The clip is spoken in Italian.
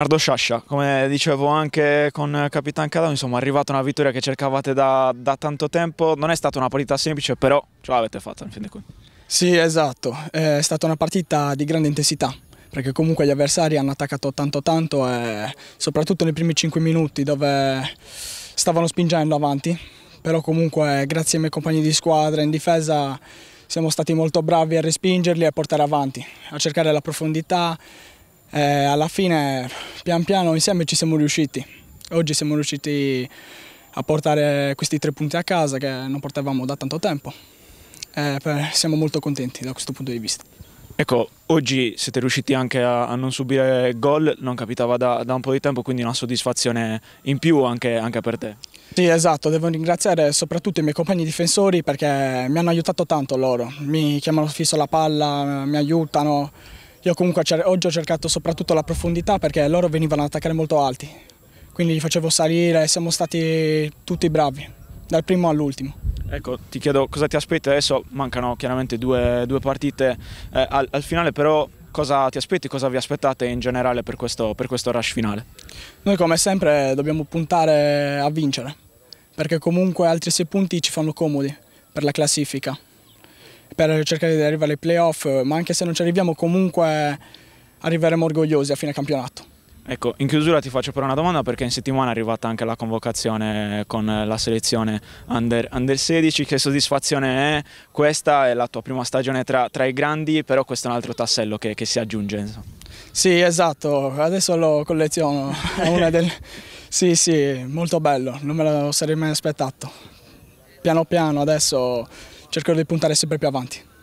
Leonardo Sciascia, come dicevo anche con Capitan Cadao, insomma è arrivata una vittoria che cercavate da, da, tanto tempo, non è stata una partita semplice però ce l'avete fatta in fin dei conti. Sì esatto, è stata una partita di grande intensità perché comunque gli avversari hanno attaccato tanto tanto e soprattutto nei primi 5 minuti dove stavano spingendo avanti, però comunque grazie ai miei compagni di squadra in difesa siamo stati molto bravi a respingerli e a portare avanti, a cercare la profondità e eh, alla fine, pian piano, insieme ci siamo riusciti. Oggi siamo riusciti a portare questi tre punti a casa che non portavamo da tanto tempo. E eh, siamo molto contenti da questo punto di vista. Ecco, oggi siete riusciti anche a, a non subire gol, non capitava da, da, un po' di tempo, quindi una soddisfazione in più anche, anche per te. Sì, esatto, devo ringraziare soprattutto i miei compagni difensori perché mi hanno aiutato tanto loro, mi chiamano fisso la palla, mi aiutano, io comunque oggi ho cercato soprattutto la profondità perché loro venivano ad attaccare molto alti, quindi li facevo salire, e siamo stati tutti bravi, dal primo all'ultimo. Ecco, ti chiedo cosa ti aspetti adesso, mancano chiaramente due, due partite eh, al, al, finale, però cosa ti aspetti, cosa vi aspettate in generale per questo, per questo rush finale? Noi come sempre dobbiamo puntare a vincere, perché comunque altri sei punti ci fanno comodi per la classifica per cercare di arrivare ai playoff, ma anche se non ci arriviamo comunque arriveremo orgogliosi a fine campionato. Ecco, in chiusura ti faccio però una domanda perché in settimana è arrivata anche la convocazione con la selezione under, under 16, che soddisfazione è? Questa è la tua prima stagione tra, tra i grandi, però questo è un altro tassello che, che si aggiunge. Insomma. Sì, esatto, adesso lo colleziono, è una del... sì sì, molto bello, non me lo sarei mai aspettato. Piano piano adesso cercherò di puntare sempre più avanti.